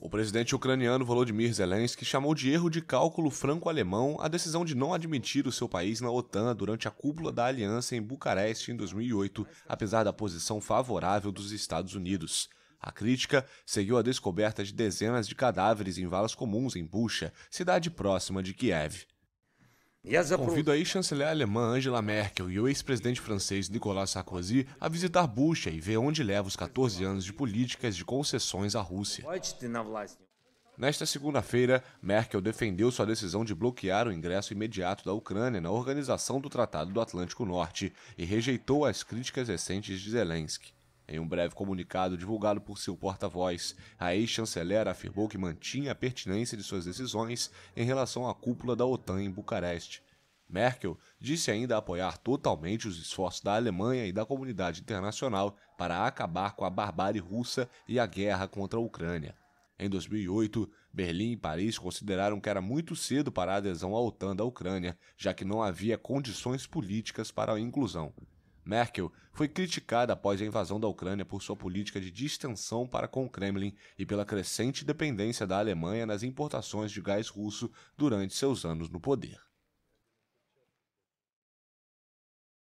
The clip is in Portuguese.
O presidente ucraniano Volodymyr Zelensky chamou de erro de cálculo franco-alemão a decisão de não admitir o seu país na OTAN durante a cúpula da aliança em Bucareste em 2008, apesar da posição favorável dos Estados Unidos. A crítica seguiu a descoberta de dezenas de cadáveres em valas comuns em Bucha, cidade próxima de Kiev. Convido a ex-chanceler alemã Angela Merkel e o ex-presidente francês Nicolas Sarkozy a visitar Bucha e ver onde leva os 14 anos de políticas de concessões à Rússia. Nesta segunda-feira, Merkel defendeu sua decisão de bloquear o ingresso imediato da Ucrânia na Organização do Tratado do Atlântico Norte e rejeitou as críticas recentes de Zelensky. Em um breve comunicado divulgado por seu porta-voz, a ex-chanceler afirmou que mantinha a pertinência de suas decisões em relação à cúpula da OTAN em Bucareste. Merkel disse ainda apoiar totalmente os esforços da Alemanha e da comunidade internacional para acabar com a barbárie russa e a guerra contra a Ucrânia. Em 2008, Berlim e Paris consideraram que era muito cedo para a adesão à OTAN da Ucrânia, já que não havia condições políticas para a inclusão. Merkel foi criticada após a invasão da Ucrânia por sua política de distensão para com o Kremlin e pela crescente dependência da Alemanha nas importações de gás russo durante seus anos no poder.